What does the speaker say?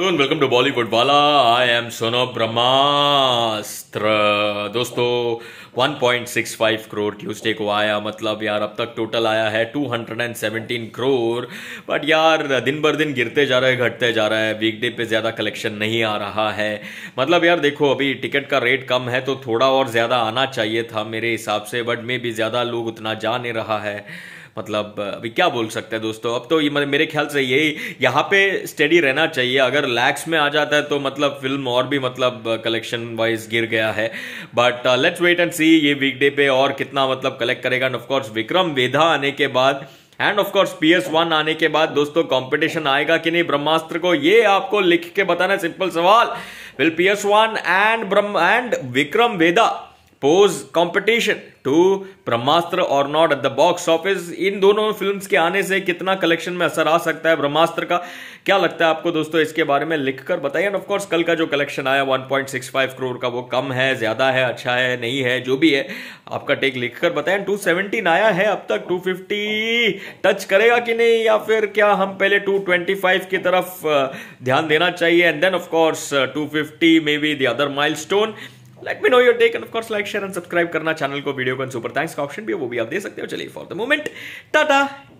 hello welcome to Bollywood वाला I am सोनो ब्रह्मास्त्र दोस्तों 1.65 crore Tuesday को आया मतलब यार अब तक टोटल आया है 217 करोड़ बट यार दिन बर दिन गिरते जा रहा है घटते जा रहा है वीकडे पे ज़्यादा कलेक्शन नहीं आ रहा है मतलब यार देखो अभी टिकट का रेट कम है तो थोड़ा और ज़्यादा आना चाहिए था मेरे हिसाब से बट मे भी ज़्यादा लोग उतना जा नहीं रहा है मतलब अभी क्या बोल सकते हैं दोस्तों अब तो ये मेरे ख्याल से यही यहाँ पे स्टडी रहना चाहिए अगर लैक्स में आ जाता है तो मतलब फिल्म और भी मतलब कलेक्शन वाइज गिर गया है but let's wait and see ये वीकडे पे और कितना मतलब कलेक्ट करेगा एंड ऑफकोर्स विक्रम वेधा आने के बाद and of course P S one आने के बाद दोस्तों कॉम्पिटिशन आएगा कि नहीं ब्रह्मास्त्र को ये आपको लिख के बताना सिंपल सवाल will P S one and Brahma and Vikram Vedha pose competition to Brahmastra और not at the box office इन दोनों फिल्म्स के आने से कितना कलेक्शन में असर आ सकता है ब्रह्मास्त्र का क्या लगता है आपको दोस्तों इसके बारे में लिखकर बताइए एंड ऑफकोर्स कल का जो कलेक्शन आया 1.65 करोड़ का वो कम है ज़्यादा है अच्छा है नहीं है जो भी है आपका टेक लिखकर बताएं 217 आया है अब तक 250 टच करेगा कि नहीं या फिर क्या हम पहले 225 की तरफ ध्यान देना चाहिए and then of course two fifty may be the other milestone let me know your take and of course like share and subscribe करना चैनल को वीडियो को सुपर थैंक्स का ऑप्शन भी है वो भी आप दे सकते हो चलिए फॉर द मोमेंट टाटा